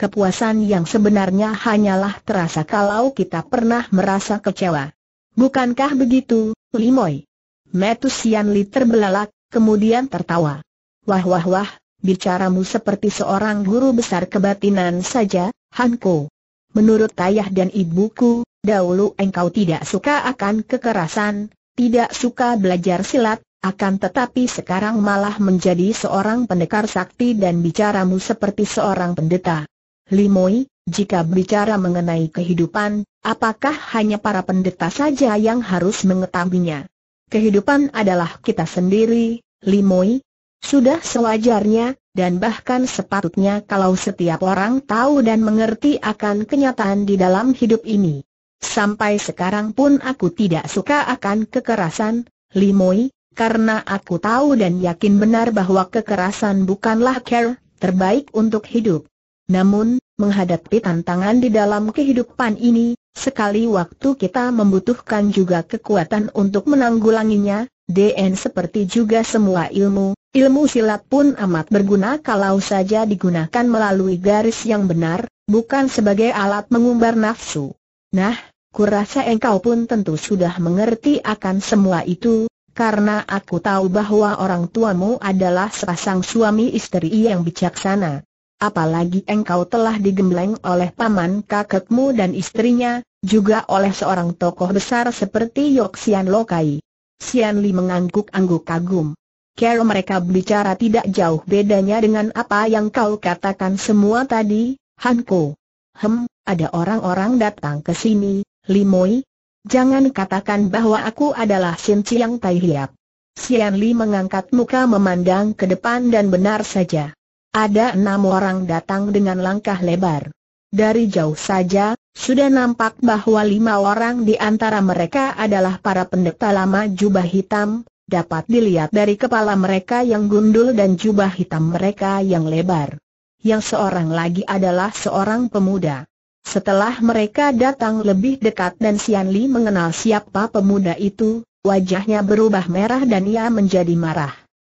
Kepuasan yang sebenarnya hanyalah terasa kalau kita pernah merasa kecewa. Bukankah begitu, Limoy? Metusian Li terbelalak, kemudian tertawa. Wah wah wah, bicaramu seperti seorang guru besar kebatinan saja, Hanko. Menurut ayah dan ibuku, dahulu engkau tidak suka akan kekerasan, tidak suka belajar silat, akan tetapi sekarang malah menjadi seorang pendekar sakti dan bicaramu seperti seorang pendeta. Limoi, jika bicara mengenai kehidupan, apakah hanya para pendeta saja yang harus mengetahuinya? Kehidupan adalah kita sendiri, Limoi, sudah sewajarnya, dan bahkan sepatutnya kalau setiap orang tahu dan mengerti akan kenyataan di dalam hidup ini. Sampai sekarang pun aku tidak suka akan kekerasan, Limoi, karena aku tahu dan yakin benar bahwa kekerasan bukanlah care terbaik untuk hidup. Namun, menghadapi tantangan di dalam kehidupan ini, sekali waktu kita membutuhkan juga kekuatan untuk menanggulanginya, Dan seperti juga semua ilmu, Ilmu silat pun amat berguna kalau saja digunakan melalui garis yang benar, bukan sebagai alat mengumbar nafsu. Nah, kurasa engkau pun tentu sudah mengerti akan semua itu, karena aku tahu bahwa orang tuamu adalah sepasang suami istri yang bijaksana. Apalagi engkau telah digembleng oleh paman kakekmu dan istrinya, juga oleh seorang tokoh besar seperti Yoksian Lokai. Sian Li mengangguk-angguk kagum. Cara mereka berbicara tidak jauh bedanya dengan apa yang kau katakan semua tadi, Hanko. Hem, ada orang-orang datang ke sini, Limoi. Jangan katakan bahwa aku adalah Sin Chiang Tai Hiap. Sian Li mengangkat muka memandang ke depan dan benar saja. Ada enam orang datang dengan langkah lebar. Dari jauh saja, sudah nampak bahwa lima orang di antara mereka adalah para pendeta lama jubah hitam, dapat dilihat dari kepala mereka yang gundul dan jubah hitam mereka yang lebar. Yang seorang lagi adalah seorang pemuda. Setelah mereka datang lebih dekat dan Sian Li mengenal siapa pemuda itu, wajahnya berubah merah dan ia menjadi marah.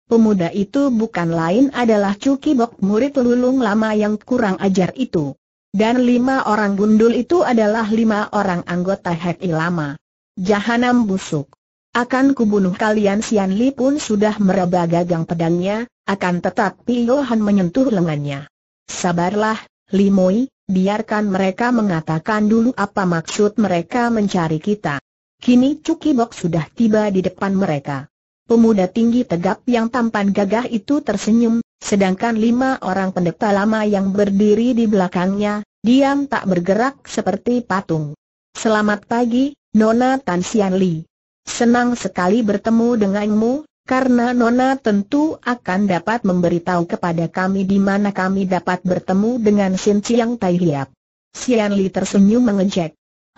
Pemuda itu bukan lain adalah Cuki Bok murid lulung lama yang kurang ajar itu. Dan lima orang gundul itu adalah lima orang anggota Hek Ilama. Jahanam busuk. Akan kubunuh kalian Sian Li pun sudah meraba gagang pedangnya, akan tetapi Yohan menyentuh lengannya. Sabarlah, Limoi, biarkan mereka mengatakan dulu apa maksud mereka mencari kita. Kini Cuki Bok sudah tiba di depan mereka. Pemuda tinggi tegap yang tampan gagah itu tersenyum, sedangkan lima orang pendeta lama yang berdiri di belakangnya, diam tak bergerak seperti patung. Selamat pagi, Nona Tan Sian Li. Senang sekali bertemu denganmu, karena Nona tentu akan dapat memberitahu kepada kami di mana kami dapat bertemu dengan Sin Chiang Tai Hiap. Sian Li tersenyum mengejek.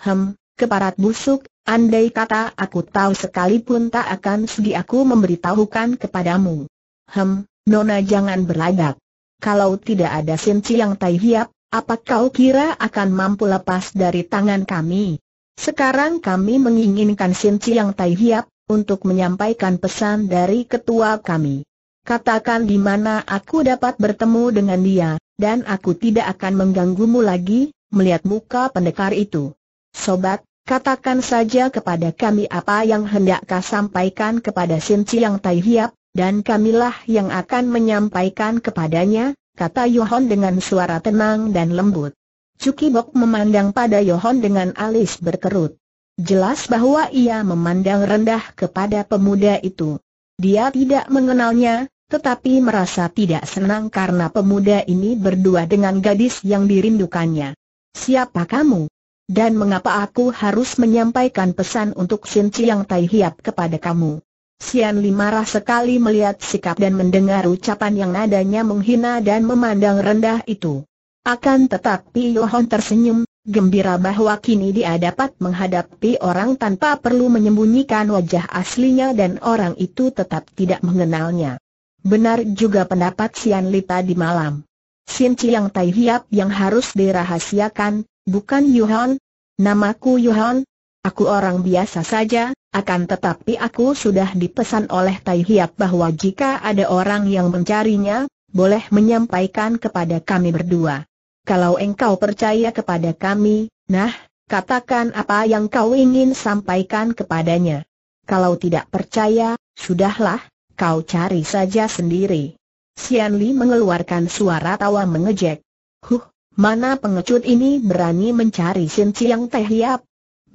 Hem, keparat busuk, andai kata aku tahu sekalipun tak akan segi aku memberitahukan kepadamu. Hem, Nona jangan berlagak. Kalau tidak ada Sin Chiang Tai Hiap, apa kau kira akan mampu lepas dari tangan kami? Sekarang kami menginginkan Sin Chiang Tai Hiap, untuk menyampaikan pesan dari ketua kami. Katakan di mana aku dapat bertemu dengan dia, dan aku tidak akan mengganggumu lagi, melihat muka pendekar itu. Sobat, katakan saja kepada kami apa yang hendak kau sampaikan kepada Sin Chiang Tai Hiap, dan kamilah yang akan menyampaikan kepadanya, kata Yohon dengan suara tenang dan lembut. Cukibok memandang pada Yohon dengan alis berkerut. Jelas bahwa ia memandang rendah kepada pemuda itu. Dia tidak mengenalnya, tetapi merasa tidak senang karena pemuda ini berdua dengan gadis yang dirindukannya. Siapa kamu? Dan mengapa aku harus menyampaikan pesan untuk Sin Chiang Tai Hiap kepada kamu? Sian Li marah sekali melihat sikap dan mendengar ucapan yang nadanya menghina dan memandang rendah itu. Akan tetapi Yohon tersenyum, gembira bahwa kini dia dapat menghadapi orang tanpa perlu menyembunyikan wajah aslinya dan orang itu tetap tidak mengenalnya. Benar juga pendapat Sian Lita di malam. Sin Chiang Tai Hiap yang harus dirahasiakan, bukan Yohon? Namaku Yohon? aku orang biasa saja, akan tetapi aku sudah dipesan oleh Tai Hiap bahwa jika ada orang yang mencarinya, boleh menyampaikan kepada kami berdua kalau engkau percaya kepada kami, nah, katakan apa yang kau ingin sampaikan kepadanya. Kalau tidak percaya, sudahlah, kau cari saja sendiri. Sian Li mengeluarkan suara tawa mengejek. Huh, mana pengecut ini berani mencari Sin Chiang Teh Hiap?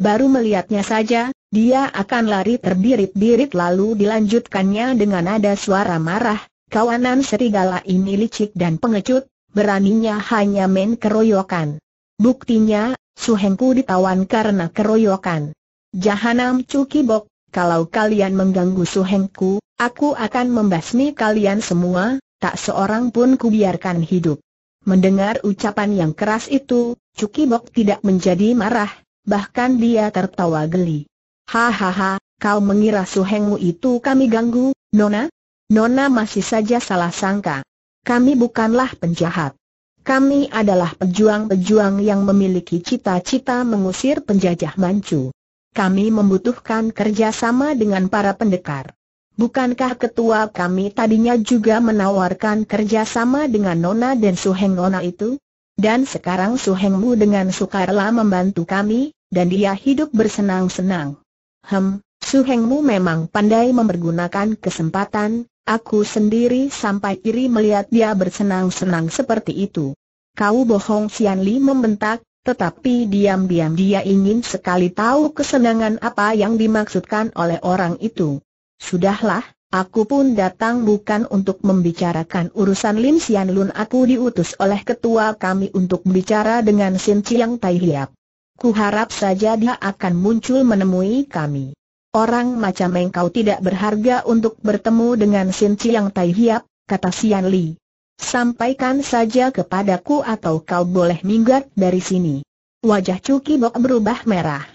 Baru melihatnya saja, dia akan lari terbirit-birit lalu dilanjutkannya dengan nada suara marah, kawanan serigala ini licik dan pengecut, beraninya hanya main keroyokan. Buktinya, Suhengku ditawan karena keroyokan. Jahanam Cukibok, kalau kalian mengganggu Suhengku, aku akan membasmi kalian semua, tak seorang pun kubiarkan hidup. Mendengar ucapan yang keras itu, Cukibok tidak menjadi marah, bahkan dia tertawa geli. Hahaha, kau mengira Suhengmu itu kami ganggu, Nona? Nona masih saja salah sangka. Kami bukanlah penjahat. Kami adalah pejuang-pejuang yang memiliki cita-cita mengusir penjajah Manchu. Kami membutuhkan kerjasama dengan para pendekar. Bukankah ketua kami tadinya juga menawarkan kerjasama dengan Nona dan Suheng Nona itu? Dan sekarang Suhengmu dengan sukarela membantu kami, dan dia hidup bersenang-senang. Hem, Suhengmu memang pandai mempergunakan kesempatan, Aku sendiri sampai iri melihat dia bersenang-senang seperti itu. Kau bohong Sian Li membentak, tetapi diam-diam dia ingin sekali tahu kesenangan apa yang dimaksudkan oleh orang itu. Sudahlah, aku pun datang bukan untuk membicarakan urusan Lim Sian Lun aku diutus oleh ketua kami untuk bicara dengan Sin Chiang Tai Hiap. Ku harap saja dia akan muncul menemui kami. Orang macam engkau tidak berharga untuk bertemu dengan Sin Chiang Tai Hiap, kata Sian Li. Sampaikan saja kepadaku atau kau boleh minggat dari sini. Wajah Cuki Bok berubah merah.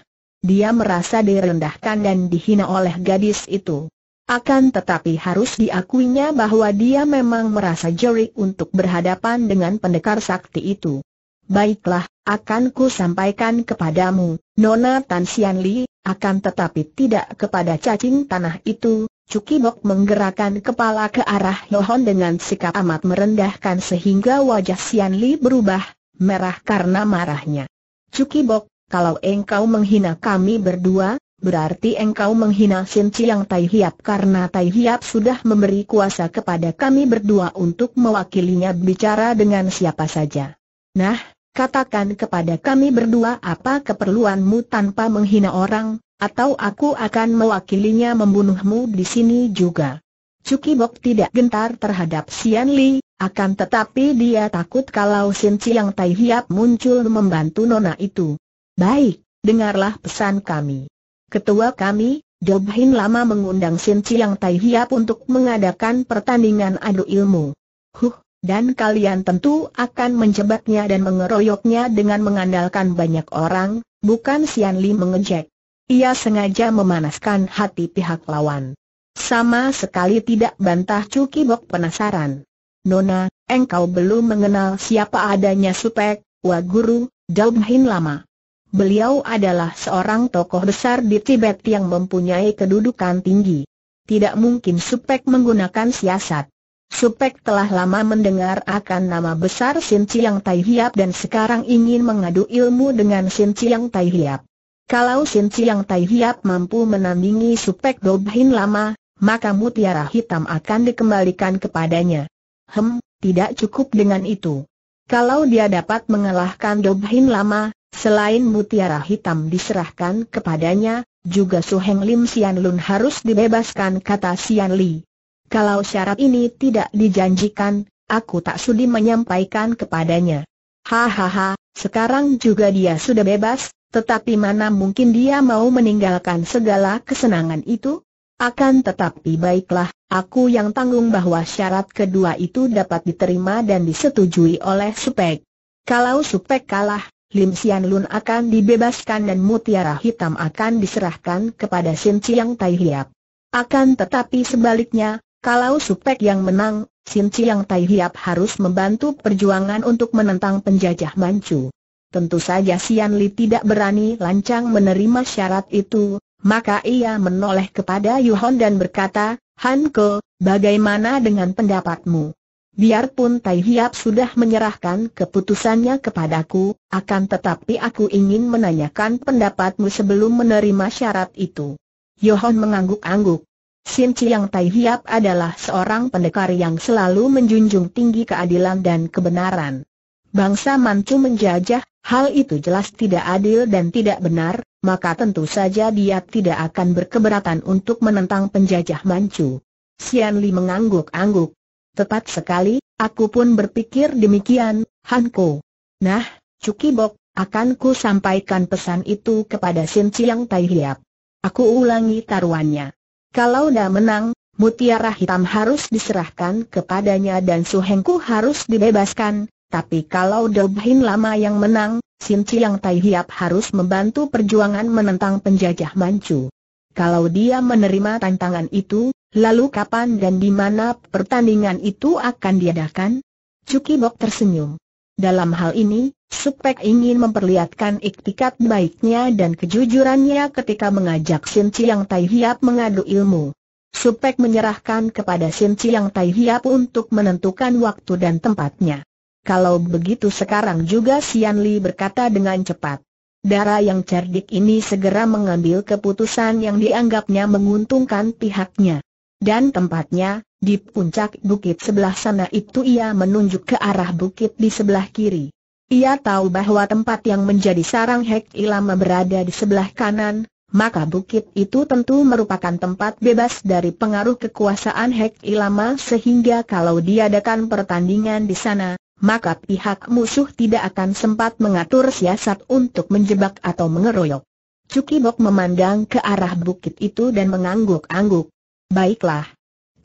Dia merasa direndahkan dan dihina oleh gadis itu. Akan tetapi harus diakuinya bahwa dia memang merasa jerik untuk berhadapan dengan pendekar sakti itu. Baiklah, akan ku sampaikan kepadamu, Nona Tan Sian Li, akan tetapi tidak kepada cacing tanah itu, Cukimok menggerakkan kepala ke arah Yohon dengan sikap amat merendahkan sehingga wajah Sian Li berubah, merah karena marahnya. Cukibok, kalau engkau menghina kami berdua, berarti engkau menghina Sin Chiang Tai Hiap karena Tai Hiap sudah memberi kuasa kepada kami berdua untuk mewakilinya bicara dengan siapa saja. Nah, Katakan kepada kami berdua apa keperluanmu tanpa menghina orang, atau aku akan mewakilinya membunuhmu di sini juga. Cuki Bok tidak gentar terhadap Sian Li, akan tetapi dia takut kalau Sin Chiang Tai Hiap muncul membantu nona itu. Baik, dengarlah pesan kami. Ketua kami, Job Hin lama mengundang Sin Chiang Tai Hiap untuk mengadakan pertandingan adu ilmu. Huh, dan kalian tentu akan menjebaknya dan mengeroyoknya dengan mengandalkan banyak orang, bukan Sian Li mengejek. Ia sengaja memanaskan hati pihak lawan. Sama sekali tidak bantah Cuki Kibok penasaran. Nona, engkau belum mengenal siapa adanya Supek, Wa Guru, Daum Lama. Beliau adalah seorang tokoh besar di Tibet yang mempunyai kedudukan tinggi. Tidak mungkin Supek menggunakan siasat. Supek telah lama mendengar akan nama besar Sin Chiang Tai Hiap dan sekarang ingin mengadu ilmu dengan Sin Chiang Tai Hiap. Kalau Sin Chiang Tai Hiap mampu menandingi Supek Dobhin lama, maka mutiara hitam akan dikembalikan kepadanya. Hem, tidak cukup dengan itu. Kalau dia dapat mengalahkan Dobhin lama, selain mutiara hitam diserahkan kepadanya, juga Su Heng Lim Sian Lun harus dibebaskan kata Sian Li. Kalau syarat ini tidak dijanjikan, aku tak sudi menyampaikan kepadanya. Hahaha, sekarang juga dia sudah bebas, tetapi mana mungkin dia mau meninggalkan segala kesenangan itu? Akan tetapi baiklah, aku yang tanggung bahwa syarat kedua itu dapat diterima dan disetujui oleh Supek. Kalau Supek kalah, Lim Sian Lun akan dibebaskan dan mutiara hitam akan diserahkan kepada Sin Chiang Tai Hiap. Akan tetapi sebaliknya, kalau Supek yang menang, Sin Chiang Tai Hiap harus membantu perjuangan untuk menentang penjajah Manchu. Tentu saja Sian Li tidak berani lancang menerima syarat itu, maka ia menoleh kepada Yuhon dan berkata, Han Ke, bagaimana dengan pendapatmu? Biarpun Tai Hiap sudah menyerahkan keputusannya kepadaku, akan tetapi aku ingin menanyakan pendapatmu sebelum menerima syarat itu. Yohon mengangguk-angguk. Sim Chiang Tai Hiap adalah seorang pendekar yang selalu menjunjung tinggi keadilan dan kebenaran. Bangsa Manchu menjajah, hal itu jelas tidak adil dan tidak benar, maka tentu saja dia tidak akan berkeberatan untuk menentang penjajah Manchu. Sian Li mengangguk-angguk. Tepat sekali, aku pun berpikir demikian, Ko. Nah, Cukibok, akan ku sampaikan pesan itu kepada Sim Chiang Tai Hiap. Aku ulangi taruhannya. Kalau dah menang, mutiara hitam harus diserahkan kepadanya dan Suhengku harus dibebaskan, tapi kalau Dobhin lama yang menang, Sin Chiang Tai Hiap harus membantu perjuangan menentang penjajah Manchu. Kalau dia menerima tantangan itu, lalu kapan dan di mana pertandingan itu akan diadakan? Cuki Bok tersenyum. Dalam hal ini, Supek ingin memperlihatkan iktikat baiknya dan kejujurannya ketika mengajak Sin Chiang Tai Hiap mengadu ilmu. Supek menyerahkan kepada Sin Chiang Tai Hiap untuk menentukan waktu dan tempatnya. Kalau begitu sekarang juga Sian Li berkata dengan cepat. Darah yang cerdik ini segera mengambil keputusan yang dianggapnya menguntungkan pihaknya. Dan tempatnya, di puncak bukit sebelah sana itu ia menunjuk ke arah bukit di sebelah kiri. Ia tahu bahwa tempat yang menjadi sarang Hek Ilama berada di sebelah kanan, maka bukit itu tentu merupakan tempat bebas dari pengaruh kekuasaan Hek Ilama sehingga kalau diadakan pertandingan di sana, maka pihak musuh tidak akan sempat mengatur siasat untuk menjebak atau mengeroyok. Cukibok memandang ke arah bukit itu dan mengangguk-angguk. Baiklah,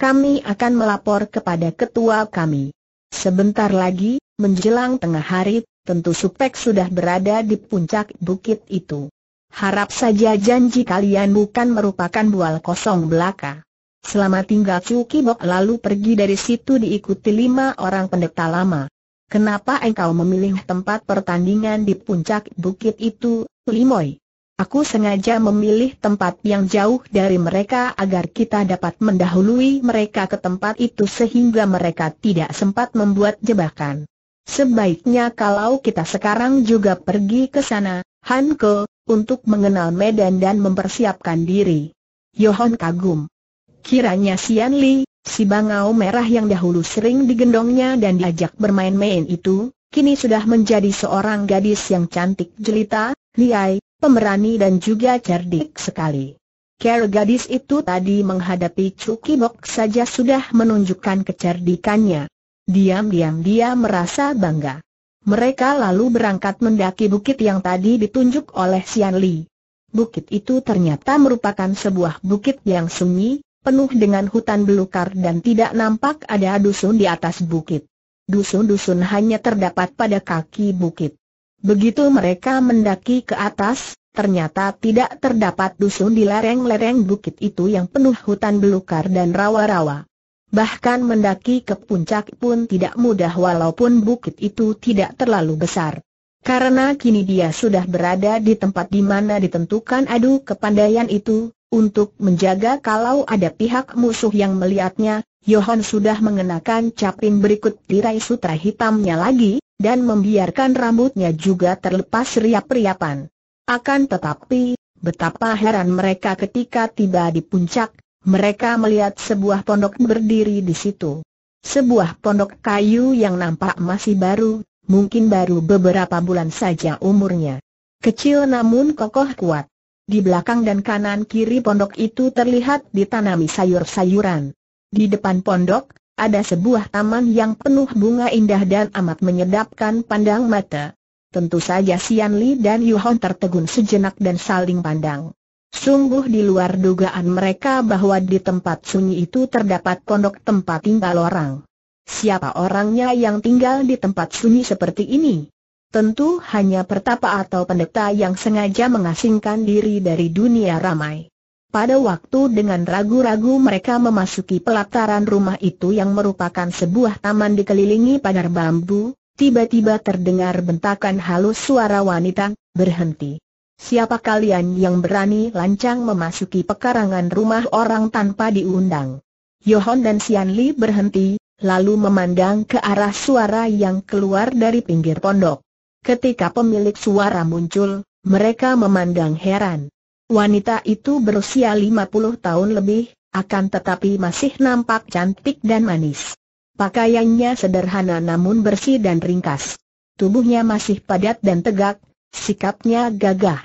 kami akan melapor kepada ketua kami. Sebentar lagi, menjelang tengah hari, tentu Supek sudah berada di puncak bukit itu. Harap saja janji kalian bukan merupakan bual kosong belaka. Selama tinggal Cuki Bok lalu pergi dari situ diikuti lima orang pendeta lama. Kenapa engkau memilih tempat pertandingan di puncak bukit itu, Limoy? Aku sengaja memilih tempat yang jauh dari mereka agar kita dapat mendahului mereka ke tempat itu sehingga mereka tidak sempat membuat jebakan. Sebaiknya kalau kita sekarang juga pergi ke sana, Hanko, untuk mengenal medan dan mempersiapkan diri. Yohon kagum. Kiranya Sian Li, si bangau merah yang dahulu sering digendongnya dan diajak bermain-main itu, kini sudah menjadi seorang gadis yang cantik jelita, liai, pemberani dan juga cerdik sekali. Cara gadis itu tadi menghadapi Cuki Bok saja sudah menunjukkan kecerdikannya. Diam-diam dia merasa bangga. Mereka lalu berangkat mendaki bukit yang tadi ditunjuk oleh Sian Li. Bukit itu ternyata merupakan sebuah bukit yang sunyi, penuh dengan hutan belukar dan tidak nampak ada dusun di atas bukit. Dusun-dusun hanya terdapat pada kaki bukit. Begitu mereka mendaki ke atas, ternyata tidak terdapat dusun di lereng-lereng bukit itu yang penuh hutan belukar dan rawa-rawa. Bahkan mendaki ke puncak pun tidak mudah walaupun bukit itu tidak terlalu besar. Karena kini dia sudah berada di tempat di mana ditentukan adu kepandaian itu, untuk menjaga kalau ada pihak musuh yang melihatnya, Yohan sudah mengenakan capin berikut tirai sutra hitamnya lagi, dan membiarkan rambutnya juga terlepas riap-riapan. Akan tetapi, betapa heran mereka ketika tiba di puncak, mereka melihat sebuah pondok berdiri di situ. Sebuah pondok kayu yang nampak masih baru, mungkin baru beberapa bulan saja umurnya. Kecil namun kokoh kuat. Di belakang dan kanan kiri pondok itu terlihat ditanami sayur-sayuran. Di depan pondok, ada sebuah taman yang penuh bunga indah dan amat menyedapkan pandang mata. Tentu saja Sian Li dan Yuhon tertegun sejenak dan saling pandang. Sungguh di luar dugaan mereka bahwa di tempat sunyi itu terdapat pondok tempat tinggal orang. Siapa orangnya yang tinggal di tempat sunyi seperti ini? Tentu hanya pertapa atau pendeta yang sengaja mengasingkan diri dari dunia ramai. Pada waktu dengan ragu-ragu mereka memasuki pelataran rumah itu yang merupakan sebuah taman dikelilingi pagar bambu, tiba-tiba terdengar bentakan halus suara wanita, berhenti. Siapa kalian yang berani lancang memasuki pekarangan rumah orang tanpa diundang? Yohon dan Sian Li berhenti, lalu memandang ke arah suara yang keluar dari pinggir pondok. Ketika pemilik suara muncul, mereka memandang heran. Wanita itu berusia 50 tahun lebih, akan tetapi masih nampak cantik dan manis. Pakaiannya sederhana namun bersih dan ringkas. Tubuhnya masih padat dan tegak, sikapnya gagah.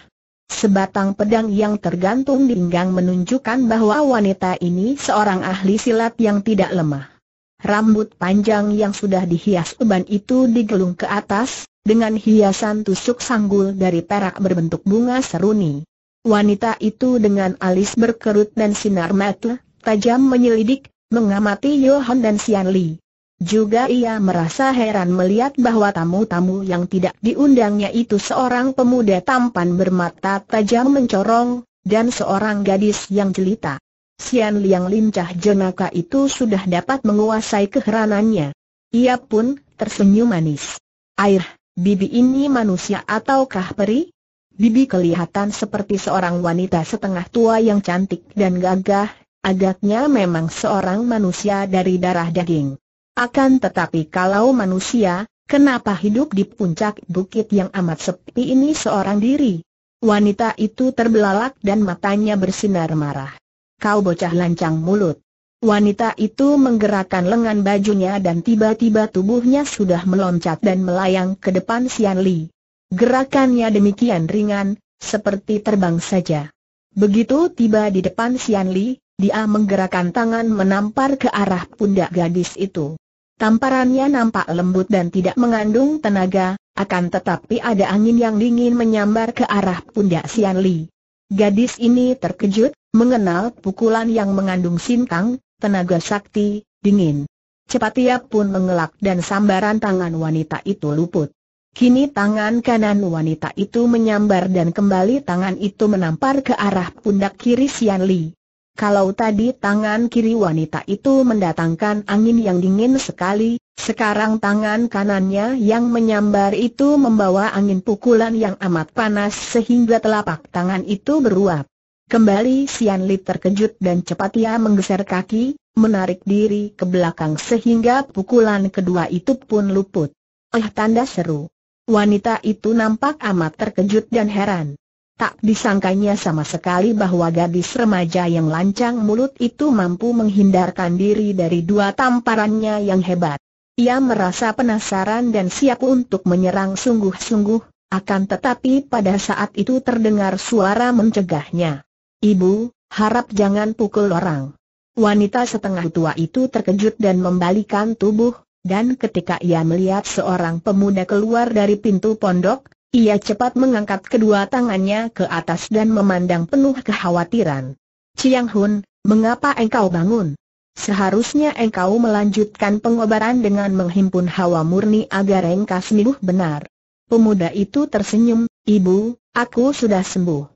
Sebatang pedang yang tergantung di pinggang menunjukkan bahwa wanita ini seorang ahli silat yang tidak lemah. Rambut panjang yang sudah dihias uban itu digelung ke atas, dengan hiasan tusuk sanggul dari perak berbentuk bunga seruni. Wanita itu dengan alis berkerut dan sinar mata tajam menyelidik, mengamati Johan dan Sian Li. Juga ia merasa heran melihat bahwa tamu-tamu yang tidak diundangnya itu seorang pemuda tampan bermata tajam mencorong, dan seorang gadis yang jelita. Sian Li yang lincah jenaka itu sudah dapat menguasai keheranannya. Ia pun tersenyum manis. Air, bibi ini manusia ataukah peri? Bibi kelihatan seperti seorang wanita setengah tua yang cantik dan gagah, agaknya memang seorang manusia dari darah daging. Akan tetapi kalau manusia, kenapa hidup di puncak bukit yang amat sepi ini seorang diri? Wanita itu terbelalak dan matanya bersinar marah. Kau bocah lancang mulut. Wanita itu menggerakkan lengan bajunya dan tiba-tiba tubuhnya sudah meloncat dan melayang ke depan Sian Li. Gerakannya demikian ringan, seperti terbang saja. Begitu tiba di depan Sian Li, dia menggerakkan tangan menampar ke arah pundak gadis itu. Tamparannya nampak lembut dan tidak mengandung tenaga, akan tetapi ada angin yang dingin menyambar ke arah pundak Sian Li. Gadis ini terkejut, mengenal pukulan yang mengandung sintang, tenaga sakti, dingin. Cepat ia pun mengelak dan sambaran tangan wanita itu luput. Kini tangan kanan wanita itu menyambar dan kembali tangan itu menampar ke arah pundak kiri Sian Li. Kalau tadi tangan kiri wanita itu mendatangkan angin yang dingin sekali, sekarang tangan kanannya yang menyambar itu membawa angin pukulan yang amat panas sehingga telapak tangan itu beruap. Kembali Sian Li terkejut dan cepat ia menggeser kaki, menarik diri ke belakang sehingga pukulan kedua itu pun luput. Eh tanda seru. Wanita itu nampak amat terkejut dan heran. Tak disangkanya sama sekali bahwa gadis remaja yang lancang mulut itu mampu menghindarkan diri dari dua tamparannya yang hebat. Ia merasa penasaran dan siap untuk menyerang sungguh-sungguh, akan tetapi pada saat itu terdengar suara mencegahnya. Ibu, harap jangan pukul orang. Wanita setengah tua itu terkejut dan membalikan tubuh, dan ketika ia melihat seorang pemuda keluar dari pintu pondok, ia cepat mengangkat kedua tangannya ke atas dan memandang penuh kekhawatiran. Ciang Hun, mengapa engkau bangun? Seharusnya engkau melanjutkan pengobaran dengan menghimpun hawa murni agar engkau sembuh benar. Pemuda itu tersenyum, Ibu, aku sudah sembuh.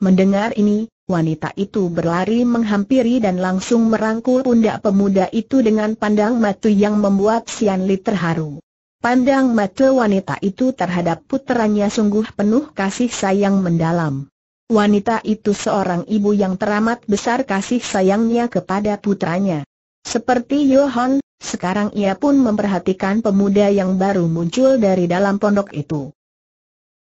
Mendengar ini, Wanita itu berlari menghampiri dan langsung merangkul pundak pemuda itu dengan pandang mata yang membuat Sian Li terharu. Pandang mata wanita itu terhadap putranya sungguh penuh kasih sayang mendalam. Wanita itu seorang ibu yang teramat besar kasih sayangnya kepada putranya. Seperti Yohan, sekarang ia pun memperhatikan pemuda yang baru muncul dari dalam pondok itu.